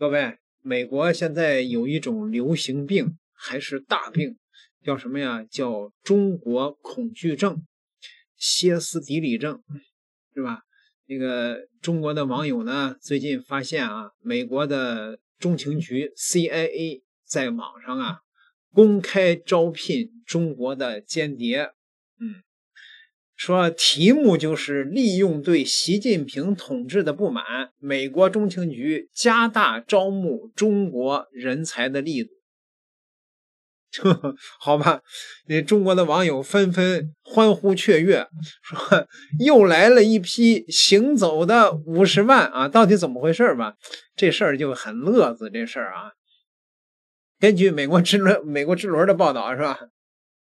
各位，美国现在有一种流行病，还是大病，叫什么呀？叫中国恐惧症、歇斯底里症，是吧？那个中国的网友呢，最近发现啊，美国的中情局 （CIA） 在网上啊，公开招聘中国的间谍，嗯。说题目就是利用对习近平统治的不满，美国中情局加大招募中国人才的力度。好吧，那中国的网友纷纷欢呼雀跃，说又来了一批行走的五十万啊！到底怎么回事吧？这事儿就很乐子，这事儿啊。根据美国之轮，美国之轮的报道是吧？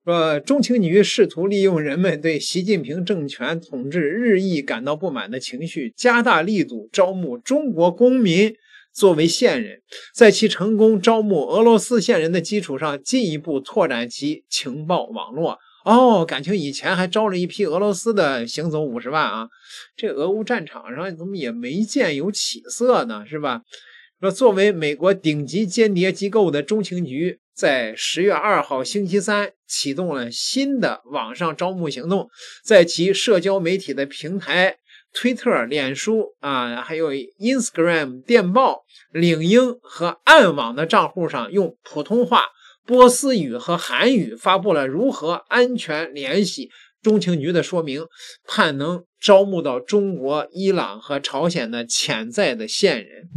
说中情局试图利用人们对习近平政权统治日益感到不满的情绪，加大力度招募中国公民作为线人，在其成功招募俄罗斯线人的基础上，进一步拓展其情报网络。哦，感情以前还招了一批俄罗斯的“行走五十万”啊，这俄乌战场上怎么也没见有起色呢，是吧？说，作为美国顶级间谍机构的中情局，在十月二号星期三启动了新的网上招募行动，在其社交媒体的平台推特、脸书啊，还有 Instagram、电报、领英和暗网的账户上，用普通话、波斯语和韩语发布了如何安全联系中情局的说明，盼能招募到中国、伊朗和朝鲜的潜在的线人。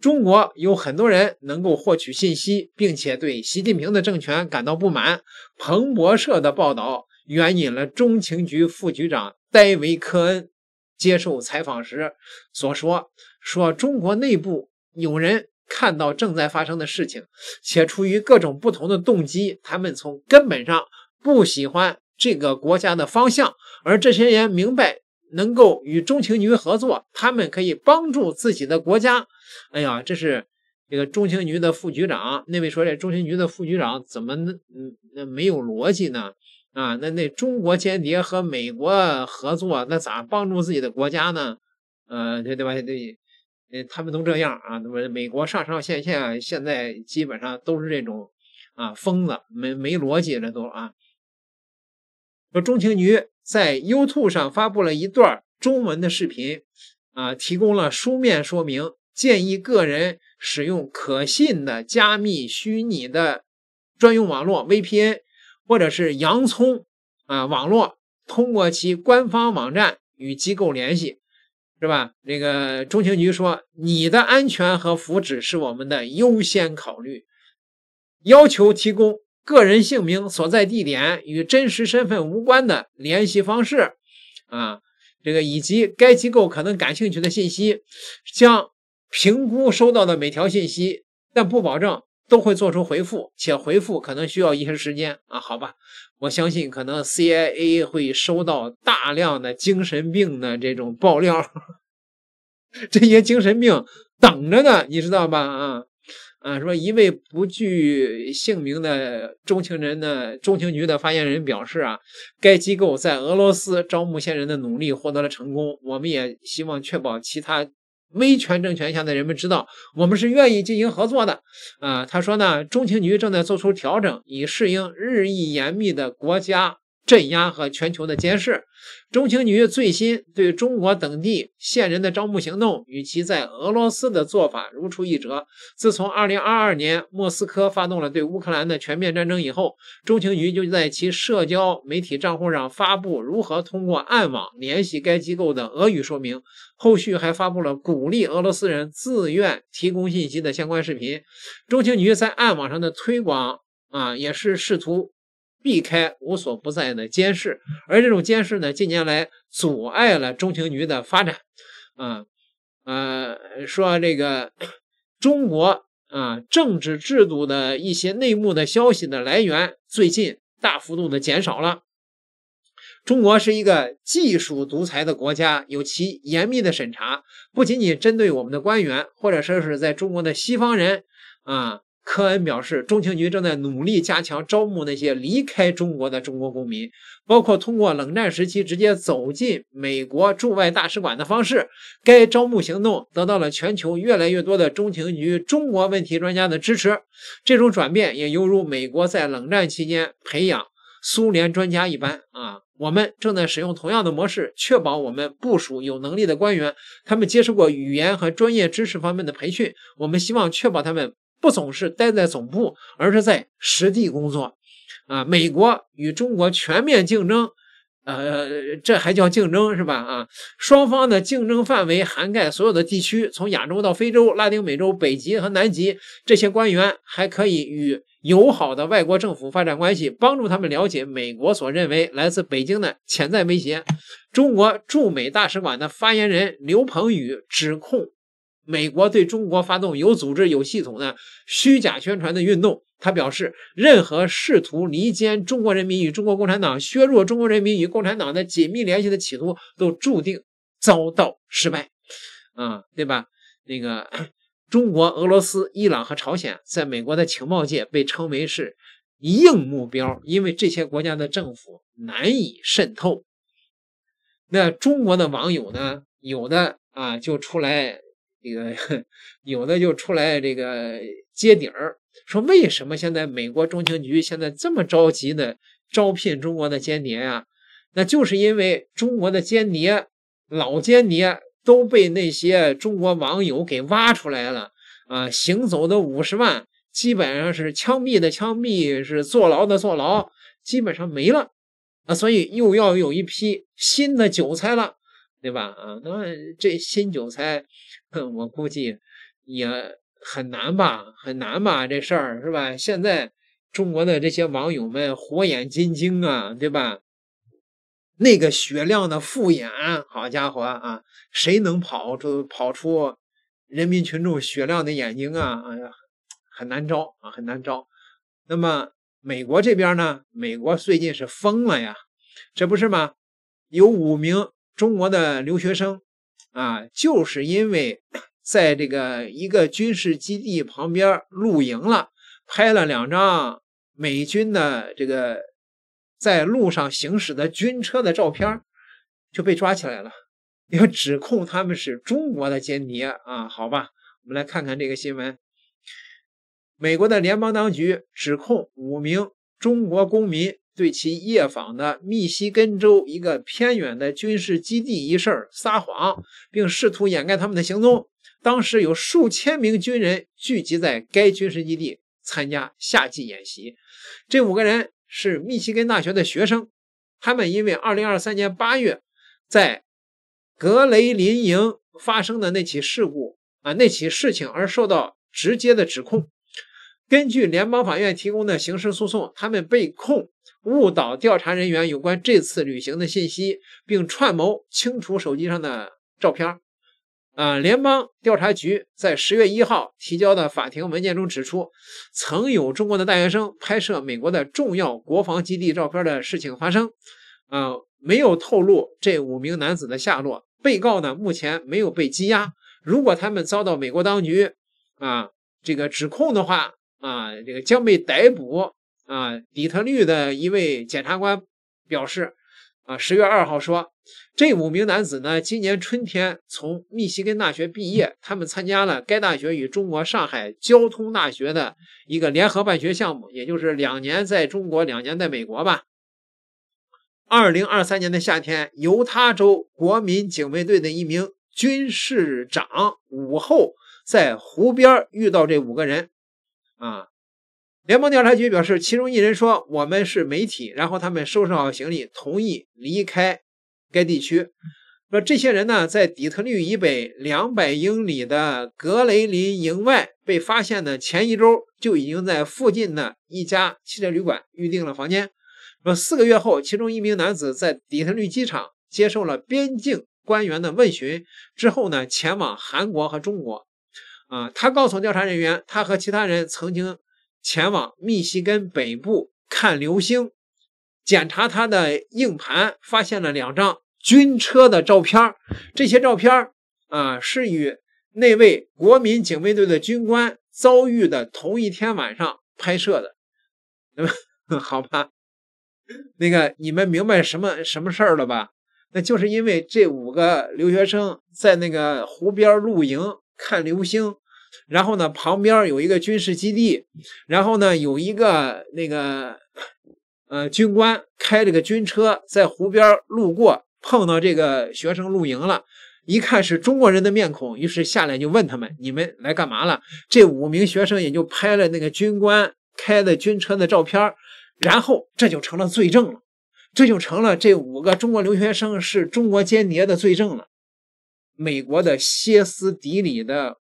中国有很多人能够获取信息，并且对习近平的政权感到不满。彭博社的报道援引了中情局副局长戴维·科恩接受采访时所说：“说中国内部有人看到正在发生的事情，且出于各种不同的动机，他们从根本上不喜欢这个国家的方向。而这些人明白。”能够与中情局合作，他们可以帮助自己的国家。哎呀，这是这个中情局的副局长。那位说这中情局的副局长怎么嗯那没有逻辑呢？啊，那那中国间谍和美国合作，那咋帮助自己的国家呢？呃，对对吧？对，他们都这样啊。那么美国上上线下现在基本上都是这种啊疯子，没没逻辑了都啊。说中情局。在 YouTube 上发布了一段中文的视频，啊，提供了书面说明，建议个人使用可信的加密虚拟的专用网络 VPN，或者是洋葱啊网络，通过其官方网站与机构联系，是吧？这个中情局说，你的安全和福祉是我们的优先考虑，要求提供。个人姓名、所在地点与真实身份无关的联系方式，啊，这个以及该机构可能感兴趣的信息，将评估收到的每条信息，但不保证都会做出回复，且回复可能需要一些时间。啊，好吧，我相信可能 CIA 会收到大量的精神病的这种爆料，这些精神病等着呢，你知道吧？啊。啊，说一位不具姓名的中情人的中情局的发言人表示啊，该机构在俄罗斯招募线人的努力获得了成功。我们也希望确保其他威权政权下的人们知道，我们是愿意进行合作的。啊，他说呢，中情局正在做出调整，以适应日益严密的国家。镇压和全球的监视，中情局最新对中国等地线人的招募行动与其在俄罗斯的做法如出一辙。自从二零二二年莫斯科发动了对乌克兰的全面战争以后，中情局就在其社交媒体账户上发布如何通过暗网联系该机构的俄语说明，后续还发布了鼓励俄罗斯人自愿提供信息的相关视频。中情局在暗网上的推广啊，也是试图。避开无所不在的监视，而这种监视呢，近年来阻碍了中情局的发展。啊，呃，说这个中国啊，政治制度的一些内幕的消息的来源，最近大幅度的减少了。中国是一个技术独裁的国家，有其严密的审查，不仅仅针对我们的官员，或者说是在中国的西方人，啊。科恩表示，中情局正在努力加强招募那些离开中国的中国公民，包括通过冷战时期直接走进美国驻外大使馆的方式。该招募行动得到了全球越来越多的中情局中国问题专家的支持。这种转变也犹如美国在冷战期间培养苏联专家一般。啊，我们正在使用同样的模式，确保我们部署有能力的官员，他们接受过语言和专业知识方面的培训。我们希望确保他们。不总是待在总部，而是在实地工作，啊，美国与中国全面竞争，呃，这还叫竞争是吧？啊，双方的竞争范围涵盖所有的地区，从亚洲到非洲、拉丁美洲、北极和南极。这些官员还可以与友好的外国政府发展关系，帮助他们了解美国所认为来自北京的潜在威胁。中国驻美大使馆的发言人刘鹏宇指控。美国对中国发动有组织、有系统的虚假宣传的运动，他表示，任何试图离间中国人民与中国共产党、削弱中国人民与共产党的紧密联系的企图，都注定遭到失败。啊，对吧？那个 中国、俄罗斯、伊朗和朝鲜，在美国的情报界被称为是硬目标，因为这些国家的政府难以渗透。那中国的网友呢？有的啊，就出来。这个有的就出来这个揭底儿，说为什么现在美国中情局现在这么着急的招聘中国的间谍呀？那就是因为中国的间谍老间谍都被那些中国网友给挖出来了啊！行走的五十万基本上是枪毙的枪毙，是坐牢的坐牢，基本上没了啊！所以又要有一批新的韭菜了。对吧？啊，那么这新韭菜，我估计也很难吧，很难吧？这事儿是吧？现在中国的这些网友们火眼金睛啊，对吧？那个雪亮的复眼，好家伙啊！谁能跑出跑出人民群众雪亮的眼睛啊？哎呀，很难招啊，很难招。那么美国这边呢？美国最近是疯了呀，这不是吗？有五名。中国的留学生啊，就是因为 在这个一个军事基地旁边露营了，拍了两张美军的这个在路上行驶的军车的照片，就被抓起来了，要指控他们是中国的间谍啊？好吧，我们来看看这个新闻。美国的联邦当局指控五名中国公民。对其夜访的密西根州一个偏远的军事基地一事撒谎，并试图掩盖他们的行踪。当时有数千名军人聚集在该军事基地参加夏季演习。这五个人是密西根大学的学生，他们因为2023年8月在格雷林营发生的那起事故啊那起事情而受到直接的指控。根据联邦法院提供的刑事诉讼，他们被控。误导调查人员有关这次旅行的信息，并串谋清除手机上的照片啊，联邦调查局在十月一号提交的法庭文件中指出，曾有中国的大学生拍摄美国的重要国防基地照片的事情发生。啊，没有透露这五名男子的下落。被告呢，目前没有被羁押。如果他们遭到美国当局啊这个指控的话，啊这个将被逮捕。啊，底特律的一位检察官表示，啊，十月二号说，这五名男子呢，今年春天从密西根大学毕业，他们参加了该大学与中国上海交通大学的一个联合办学项目，也就是两年在中国，两年在美国吧。二零二三年的夏天，犹他州国民警卫队的一名军事长午后在湖边遇到这五个人，啊。联邦调查局表示，其中一人说：“我们是媒体。”然后他们收拾好行李，同意离开该地区。说这些人呢，在底特律以北两百英里的格雷林营外被发现的前一周，就已经在附近的一家汽车旅馆预定了房间。说四个月后，其中一名男子在底特律机场接受了边境官员的问询之后呢，前往韩国和中国。啊，他告诉调查人员，他和其他人曾经。前往密西根北部看流星，检查他的硬盘，发现了两张军车的照片。这些照片啊，是与那位国民警卫队的军官遭遇的同一天晚上拍摄的。那么，好吧，那个你们明白什么什么事儿了吧？那就是因为这五个留学生在那个湖边露营看流星。然后呢，旁边有一个军事基地，然后呢，有一个那个呃军官开着个军车在湖边路过，碰到这个学生露营了，一看是中国人的面孔，于是下来就问他们：“你们来干嘛了？”这五名学生也就拍了那个军官开的军车的照片，然后这就成了罪证了，这就成了这五个中国留学生是中国间谍的罪证了。美国的歇斯底里的。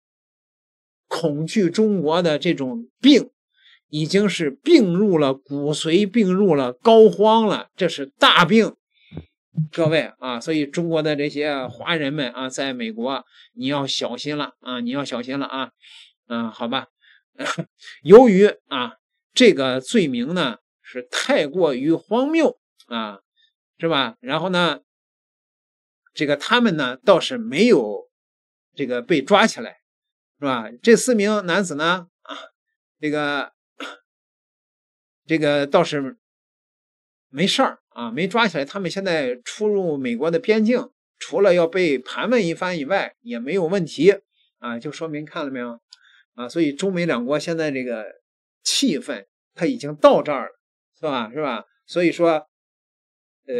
恐惧中国的这种病，已经是病入了骨髓，病入了膏肓了，这是大病。各位啊，所以中国的这些华人们啊，在美国你要小心了啊，你要小心了啊。嗯，好吧。由于啊，这个罪名呢是太过于荒谬啊，是吧？然后呢，这个他们呢倒是没有这个被抓起来。是吧？这四名男子呢？啊，这个这个倒是没事儿啊，没抓起来。他们现在出入美国的边境，除了要被盘问一番以外，也没有问题啊。就说明看了没有啊？所以中美两国现在这个气氛，他已经到这儿了，是吧？是吧？所以说，呃，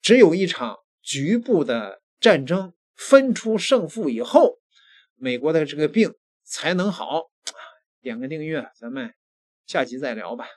只有一场局部的战争分出胜负以后。美国的这个病才能好点个订阅，咱们下集再聊吧。